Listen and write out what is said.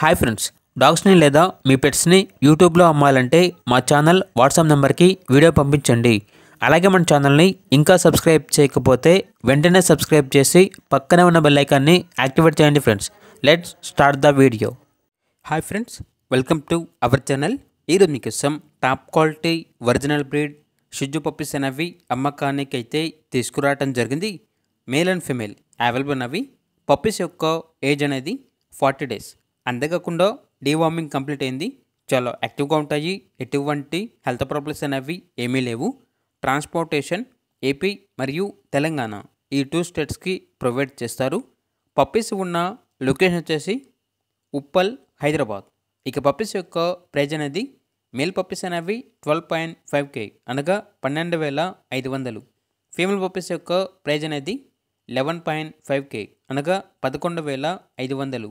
hi friends డాగ్స్ని లేదా మీ పెట్స్ని యూట్యూబ్లో అమ్మాలంటే మా ఛానల్ వాట్సాప్ నెంబర్కి వీడియో పంపించండి అలాగే మన ఛానల్ని ఇంకా సబ్స్క్రైబ్ చేయకపోతే వెంటనే సబ్స్క్రైబ్ చేసి పక్కనే ఉన్న బెల్లైకాన్ని యాక్టివేట్ చేయండి friends let's start the video hi friends welcome to our channel ఈరోజు ఇష్టం టాప్ క్వాలిటీ ఒరిజినల్ బ్రీడ్ షుజు పప్పీస్ అనేవి అమ్మకానికి అయితే తీసుకురావటం జరిగింది మేల్ అండ్ ఫిమేల్ అవైలబుల్ అవి పప్పీస్ యొక్క ఏజ్ అనేది ఫార్టీ డేస్ అంతేకాకుండా వార్మింగ్ కంప్లీట్ అయింది చాలా యాక్టివ్గా ఉంటాయి ఎటువంటి హెల్త్ ప్రాబ్లమ్స్ అనేవి ఏమీ లేవు ట్రాన్స్పోర్టేషన్ ఏపీ మరియు తెలంగాణ ఈ టూ స్టేట్స్కి ప్రొవైడ్ చేస్తారు పప్పీస్ ఉన్న లొకేషన్ వచ్చేసి ఉప్పల్ హైదరాబాద్ ఇక పప్పీస్ యొక్క ప్రైజ్ అనేది మేల్ పప్పీస్ అనేవి ట్వెల్వ్ పాయింట్ ఫైవ్ కే అనగా పన్నెండు వేల ఐదు వందలు ఫీమేల్ పప్పీస్ యొక్క ప్రైజ్ అనేది లెవెన్ పాయింట్ ఫైవ్ కే అనగా పదకొండు వేల ఐదు వందలు